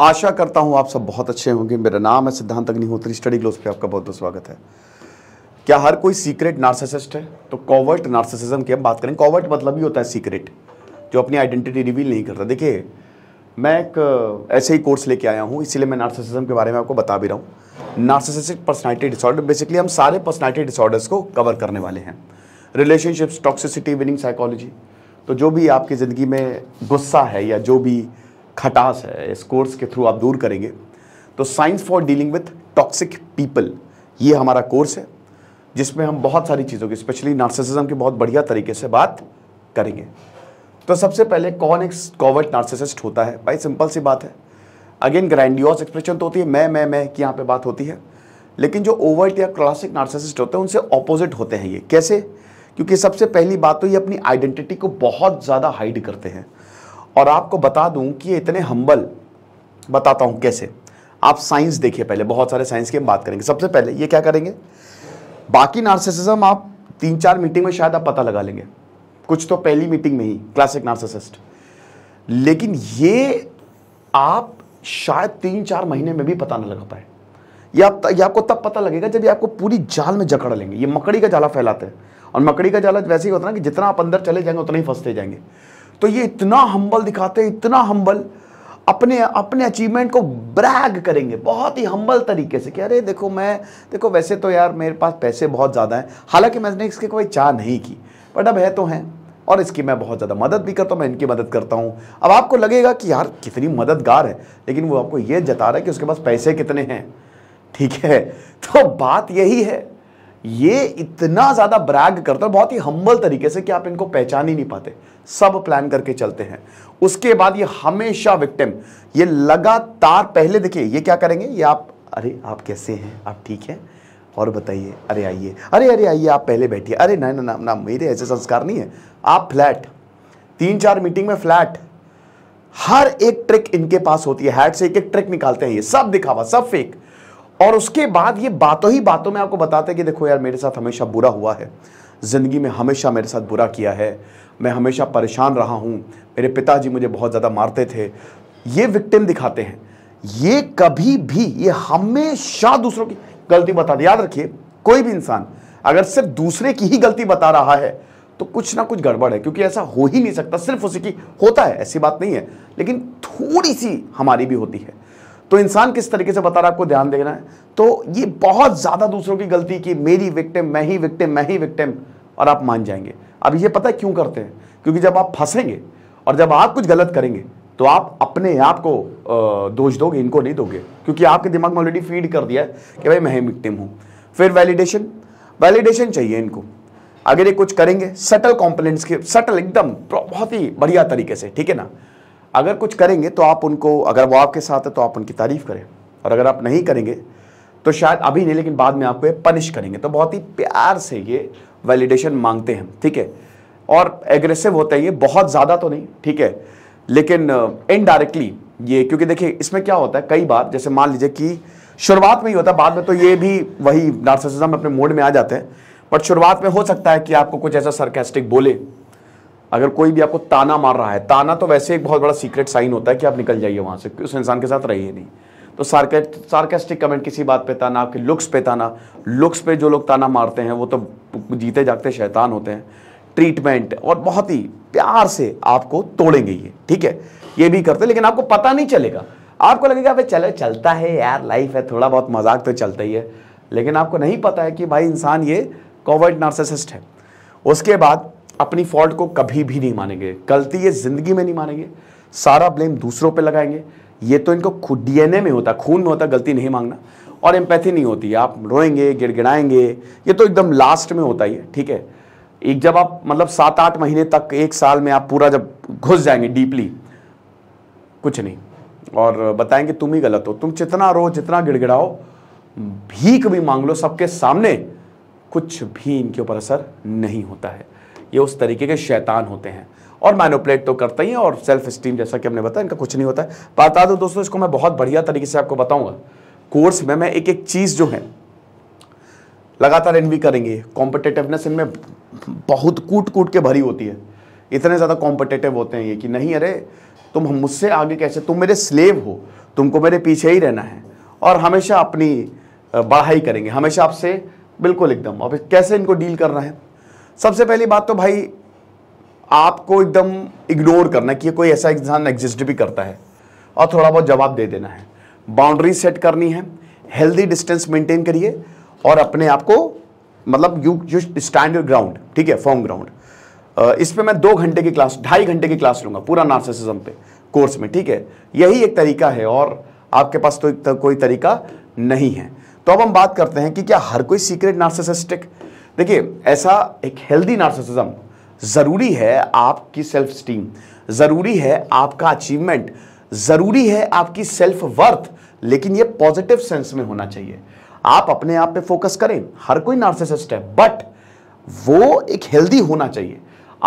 आशा करता हूँ आप सब बहुत अच्छे होंगे मेरा नाम है सिद्धांत अग्निहोत्री स्टडी ग्लोस पे आपका बहुत बहुत स्वागत है क्या हर कोई सीक्रेट नार्सिसिस्ट है तो कॉवर्ट नार्सिसिज्म की हम बात करें कॉवर्ट मतलब ही होता है सीक्रेट जो अपनी आइडेंटिटी रिवील नहीं करता देखिए मैं एक ऐसे ही कोर्स लेके आया हूँ इसीलिए मैं नार्सिसिज्म के बारे में आपको बता भी रहा हूँ नार्सिसिस्टिक पर्सनैलिटी डिसऑर्डर बेसिकली हम सारे पर्सनैलिटी डिसऑर्डर्स को कवर करने वाले हैं रिलेशनशिप्स टॉक्सिसिटी विनिंग साइकोलॉजी तो जो भी आपकी ज़िंदगी में गुस्सा है या जो भी खटास है इस कोर्स के थ्रू आप दूर करेंगे तो science for dealing with toxic people ये हमारा कोर्स है जिसमें हम बहुत सारी चीज़ों की स्पेशली नार्सिसिज्म की बहुत बढ़िया तरीके से बात करेंगे तो सबसे पहले कौन एक कॉवर्ट नार्सिसिस्ट होता है भाई सिंपल सी बात है अगेन ग्रैंडियोस एक्सप्रेशन तो होती है मैं मैं मैं की यहाँ पे बात होती है लेकिन जो ओवर्ट या क्लासिक नार्सिसिस्ट होते हैं उनसे ऑपोजिट होते हैं ये कैसे क्योंकि सबसे पहली बात तो ये अपनी आइडेंटिटी को बहुत ज़्यादा हाइड करते हैं और आपको बता दूं कि ये इतने हम्बल बताता हूं कैसे आप साइंस देखिए पहले बहुत सारे साइंस की हम बात करेंगे सबसे पहले ये क्या करेंगे बाकी नार्सिसिज्म आप तीन चार मीटिंग में शायद आप पता लगा लेंगे कुछ तो पहली मीटिंग में ही क्लासिक नार्सिसिस्ट लेकिन ये आप शायद तीन चार महीने में भी पता ना लगा पाए या आप ये आपको तब पता लगेगा जब ये आपको पूरी जाल में जकड़ लेंगे ये मकड़ी का जाला फैलाते हैं और मकड़ी का जाला वैसे ही होता है ना कि जितना आप अंदर चले जाएंगे उतना ही फंसते जाएंगे तो ये इतना हम्बल दिखाते हैं इतना हम्बल अपने अपने अचीवमेंट को ब्रैग करेंगे बहुत ही हम्बल तरीके से कि अरे देखो मैं देखो वैसे तो यार मेरे पास पैसे बहुत ज़्यादा हैं हालांकि मैंने इसकी कोई चाह नहीं की बट अब है तो हैं और इसकी मैं बहुत ज़्यादा मदद भी करता हूँ मैं इनकी मदद करता हूँ अब आपको लगेगा कि यार कितनी मददगार है लेकिन वो आपको ये जता रहा है कि उसके पास पैसे कितने हैं ठीक है तो बात यही है ये इतना ज़्यादा ब्रैग करता है बहुत ही हम्बल तरीके से कि आप इनको पहचान ही नहीं पाते सब प्लान करके चलते हैं उसके बाद ये हमेशा विक्टिम ये लगातार पहले देखिए ये क्या करेंगे ये आप अरे आप कैसे हैं आप ठीक हैं और बताइए अरे आइए अरे अरे आइए आप पहले बैठिए अरे ना ना ना ना मेरे ऐसे संस्कार नहीं है आप फ्लैट तीन चार मीटिंग में फ्लैट हर एक ट्रिक इनके पास होती है हैट से एक एक ट्रिक निकालते हैं ये सब दिखावा सब फेक और उसके बाद ये बातों ही बातों में आपको बताते हैं कि देखो यार मेरे साथ हमेशा बुरा हुआ है ज़िंदगी में हमेशा मेरे साथ बुरा किया है मैं हमेशा परेशान रहा हूँ मेरे पिताजी मुझे बहुत ज़्यादा मारते थे ये विक्टिम दिखाते हैं ये कभी भी ये हमेशा दूसरों की गलती बता दे याद रखिए कोई भी इंसान अगर सिर्फ दूसरे की ही गलती बता रहा है तो कुछ ना कुछ गड़बड़ है क्योंकि ऐसा हो ही नहीं सकता सिर्फ उसी की होता है ऐसी बात नहीं है लेकिन थोड़ी सी हमारी भी होती है तो इंसान किस तरीके से बता रहा है आपको ध्यान देना है तो ये बहुत ज़्यादा दूसरों की गलती की मेरी विक्टिम मैं ही विक्टिम मैं ही विक्टिम और आप मान जाएंगे अब ये पता क्यों करते हैं क्योंकि जब आप फंसेंगे और जब आप कुछ गलत करेंगे तो आप अपने आप को दोष दोगे इनको नहीं दोगे क्योंकि आपके दिमाग में ऑलरेडी फीड कर दिया है कि भाई मैं ही विक्टिम हूँ फिर वैलिडेशन वैलिडेशन चाहिए इनको अगर ये कुछ करेंगे सटल कॉम्प्लेंट्स के सटल एकदम बहुत ही बढ़िया तरीके से ठीक है ना अगर कुछ करेंगे तो आप उनको अगर वो आपके साथ है तो आप उनकी तारीफ़ करें और अगर आप नहीं करेंगे तो शायद अभी नहीं लेकिन बाद में आपको ये पनिश करेंगे तो बहुत ही प्यार से ये वैलिडेशन मांगते हैं ठीक है और एग्रेसिव होते हैं ये बहुत ज़्यादा तो नहीं ठीक है लेकिन इनडायरेक्टली uh, ये क्योंकि देखिए इसमें क्या होता है कई बार जैसे मान लीजिए कि शुरुआत में ही होता है बाद में तो ये भी वही नार्सिसिज्म अपने मोड में आ जाते हैं बट शुरुआत में हो सकता है कि आपको कुछ ऐसा सरकेस्टिक बोले अगर कोई भी आपको ताना मार रहा है ताना तो वैसे एक बहुत बड़ा सीक्रेट साइन होता है कि आप निकल जाइए वहाँ से उस इंसान के साथ रहिए नहीं तो सार्केस्टिक कमेंट किसी बात पे ताना आपके लुक्स पे ताना लुक्स पे जो लोग ताना मारते हैं वो तो जीते जागते शैतान होते हैं ट्रीटमेंट और बहुत ही प्यार से आपको तोड़ेंगे ये ठीक है ये भी करते लेकिन आपको पता नहीं चलेगा आपको लगेगा भाई चलो चलता है यार लाइफ है थोड़ा बहुत मजाक तो चलता ही है लेकिन आपको नहीं पता है कि भाई इंसान ये कोवर्ड नार्सिसिस्ट है उसके बाद अपनी फॉल्ट को कभी भी नहीं मानेंगे गलती ये ज़िंदगी में नहीं मानेंगे सारा ब्लेम दूसरों पे लगाएंगे ये तो इनको खुद डीएनए में होता खून में होता गलती नहीं मांगना और एम्पैथी नहीं होती आप रोएंगे गिड़गिड़ाएंगे ये तो एकदम लास्ट में होता ही है ठीक है एक जब आप मतलब सात आठ महीने तक एक साल में आप पूरा जब घुस जाएंगे डीपली कुछ नहीं और बताएंगे तुम ही गलत हो तुम जितना रो जितना गिड़गिड़ाओ भीख भी मांग लो सबके सामने कुछ भी इनके ऊपर असर नहीं होता है ये उस तरीके के शैतान होते हैं और मैनोपलेट तो करते ही और सेल्फ स्टीम जैसा कि हमने बताया इनका कुछ नहीं होता है बता दो तो दोस्तों इसको मैं बहुत बढ़िया तरीके से आपको बताऊंगा कोर्स में मैं एक एक चीज़ जो है लगातार इन भी करेंगे कॉम्पिटेटिवनेस इनमें बहुत कूट कूट के भरी होती है इतने ज़्यादा कॉम्पिटेटिव होते हैं ये कि नहीं अरे तुम हम मुझसे आगे कैसे तुम मेरे स्लेव हो तुमको मेरे पीछे ही रहना है और हमेशा अपनी बढ़ाई करेंगे हमेशा आपसे बिल्कुल एकदम अब कैसे इनको डील करना है सबसे पहली बात तो भाई आपको एकदम इग्नोर करना कि कोई ऐसा इंसान एग्जिस्ट भी करता है और थोड़ा बहुत जवाब दे देना है बाउंड्री सेट करनी है हेल्दी डिस्टेंस मेंटेन करिए और अपने आप को मतलब you you stand your ground ठीक है फॉर्म ग्राउंड इस पर मैं दो घंटे की क्लास ढाई घंटे की क्लास लूँगा पूरा नार्सिसिज्म पे कोर्स में ठीक है यही एक तरीका है और आपके पास तो, तो कोई तरीका नहीं है तो अब हम बात करते हैं कि क्या हर कोई सीक्रेट नार्सिसिस्टिक देखिए ऐसा एक हेल्दी नार्सिसिज्म ज़रूरी है आपकी सेल्फ स्टीम ज़रूरी है आपका अचीवमेंट ज़रूरी है आपकी सेल्फ वर्थ लेकिन ये पॉजिटिव सेंस में होना चाहिए आप अपने आप पे फोकस करें हर कोई नार्सिसिस्ट है बट वो एक हेल्दी होना चाहिए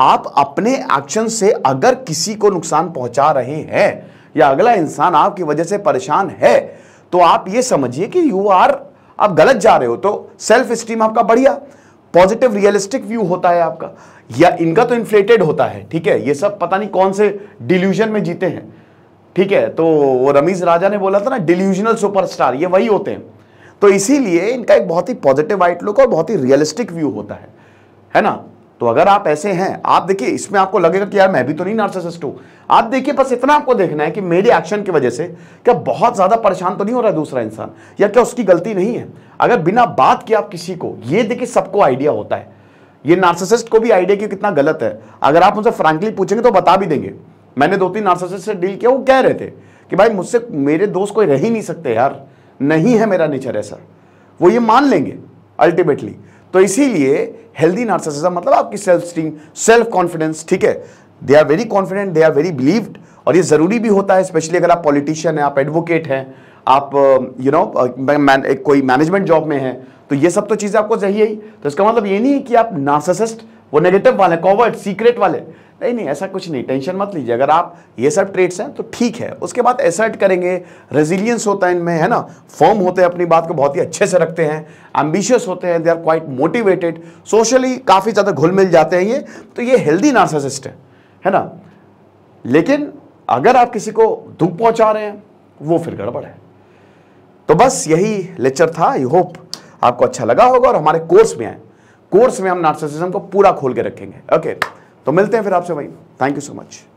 आप अपने एक्शन से अगर किसी को नुकसान पहुंचा रहे हैं या अगला इंसान आपकी वजह से परेशान है तो आप ये समझिए कि यू आर आप गलत जा रहे हो तो सेल्फ स्टीम आपका बढ़िया पॉजिटिव रियलिस्टिक व्यू होता है आपका या इनका तो इन्फ्लेटेड होता है ठीक है ये सब पता नहीं कौन से डिल्यूजन में जीते हैं ठीक है तो रमीज राजा ने बोला था ना डिल्यूजनल सुपरस्टार ये वही होते हैं तो इसीलिए इनका एक बहुत ही पॉजिटिव आइटलुक और बहुत ही रियलिस्टिक व्यू होता है है ना तो अगर आप ऐसे हैं आप देखिए इसमें आपको लगेगा कि यार मैं भी तो नहीं नार्सिसिस्ट हूं आप देखिए बस इतना आपको देखना है कि मेरे एक्शन की वजह से क्या बहुत ज़्यादा परेशान तो नहीं हो रहा है दूसरा इंसान या क्या उसकी गलती नहीं है अगर बिना बात के आप किसी को ये देखिए सबको आइडिया होता है ये नार्सिसिस्ट को भी आइडिया कि कितना गलत है अगर आप उनसे फ्रेंकली पूछेंगे तो बता भी देंगे मैंने दो तीन नार्सिसिस्ट से डील किया वो कह रहे थे कि भाई मुझसे मेरे दोस्त कोई रह ही नहीं सकते यार नहीं है मेरा नेचर ऐसा वो ये मान लेंगे अल्टीमेटली तो इसीलिए हेल्दी नार्सिसिज्म मतलब आपकी सेल्फ स्टीम सेल्फ कॉन्फिडेंस ठीक है they are very confident they are very believed और ये ज़रूरी भी होता है स्पेशली अगर आप पॉलिटिशियन हैं आप एडवोकेट हैं आप यू नो मैन कोई मैनेजमेंट जॉब में है तो ये सब तो चीज़ें आपको चाहिए ही तो इसका मतलब ये नहीं है कि आप नार्सिसिस्ट वो नेगेटिव वाले कॉवर्ड सीक्रेट वाले नहीं नहीं ऐसा कुछ नहीं टेंशन मत लीजिए अगर आप ये सब ट्रेड्स हैं तो ठीक है उसके बाद एसर्ट करेंगे रेजिलियंस होता है इनमें है ना फॉर्म होते हैं अपनी बात को बहुत ही अच्छे से रखते हैं एम्बिशियस होते हैं they are quite motivated socially काफ़ी ज़्यादा घुल मिल जाते हैं ये तो ये हेल्दी नार्सासिस्ट है है ना लेकिन अगर आप किसी को दुख पहुंचा रहे हैं वो फिर गड़बड़ है तो बस यही लेक्चर था आई होप आपको अच्छा लगा होगा और हमारे कोर्स में आए कोर्स में हम नार्सिसिज्म को पूरा खोल के रखेंगे ओके okay. तो मिलते हैं फिर आपसे वहीं थैंक यू सो मच